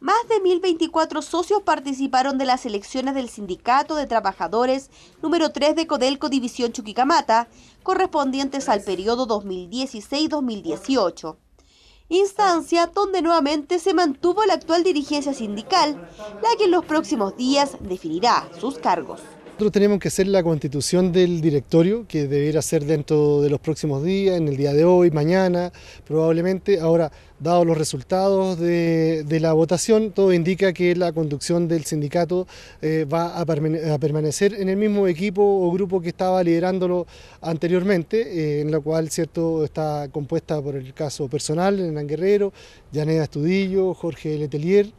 Más de 1.024 socios participaron de las elecciones del Sindicato de Trabajadores número 3 de Codelco División Chuquicamata, correspondientes al periodo 2016-2018. Instancia donde nuevamente se mantuvo la actual dirigencia sindical, la que en los próximos días definirá sus cargos. Nosotros tenemos que hacer la constitución del directorio, que debiera ser dentro de los próximos días, en el día de hoy, mañana, probablemente. Ahora, dados los resultados de, la votación, todo indica que la conducción del sindicato eh, va a, permanecer en el mismo equipo o grupo que estaba liderándolo anteriormente, eh, en la cual cierto está compuesta por el caso personal, Hernán Guerrero, Yaneda Estudillo, Jorge Letelier.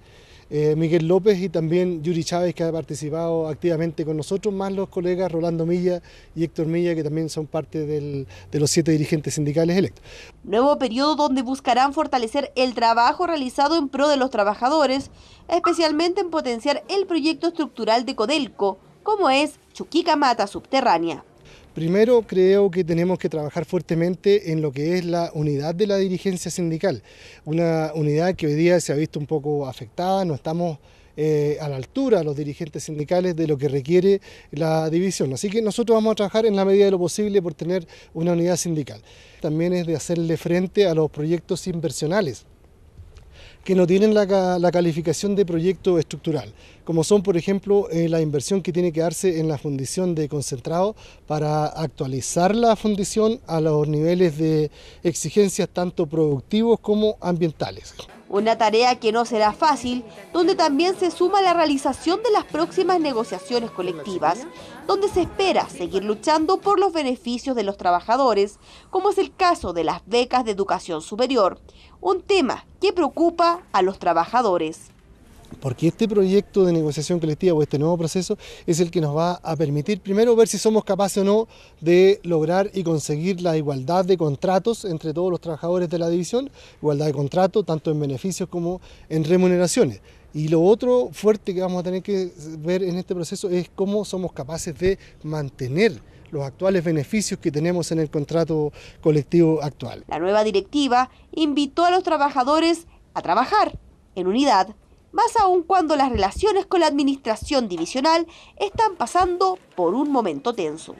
Eh, Miguel López y también Yuri Chávez, que ha participado activamente con nosotros, más los colegas Rolando Milla y Héctor Milla, que también son parte de los siete dirigentes sindicales electos. Nuevo periodo donde buscarán fortalecer el trabajo realizado en pro de los trabajadores, especialmente en potenciar el proyecto estructural de Codelco, como es Chuquica Mata Subterránea. Primero, creo que tenemos que trabajar fuertemente en lo que es la unidad de la dirigencia sindical, una unidad que hoy día se ha visto un poco afectada, no estamos eh, a la altura los dirigentes sindicales de lo que requiere la división. Así que nosotros vamos a trabajar en la medida de lo posible por tener una unidad sindical. También es de hacerle frente a los proyectos inversionales que no tienen la, la calificación de proyecto estructural, como son, por ejemplo, eh, la inversión que tiene que darse en la fundición de concentrado para actualizar la fundición a los niveles de exigencias tanto productivos como ambientales. Una tarea que no será fácil, donde también se suma la realización de las próximas negociaciones colectivas, donde se espera seguir luchando por los beneficios de los trabajadores, como es el caso de las becas de educación superior, un tema que preocupa a los trabajadores. Porque este proyecto de negociación colectiva o este nuevo proceso es el que nos va a permitir primero ver si somos capaces o no de lograr y conseguir la igualdad de contratos entre todos los trabajadores de la división, igualdad de contrato tanto en beneficios como en remuneraciones. Y lo otro fuerte que vamos a tener que ver en este proceso es cómo somos capaces de mantener los actuales beneficios que tenemos en el contrato colectivo actual. La nueva directiva invitó a los trabajadores a trabajar en unidad más aún cuando las relaciones con la administración divisional están pasando por un momento tenso.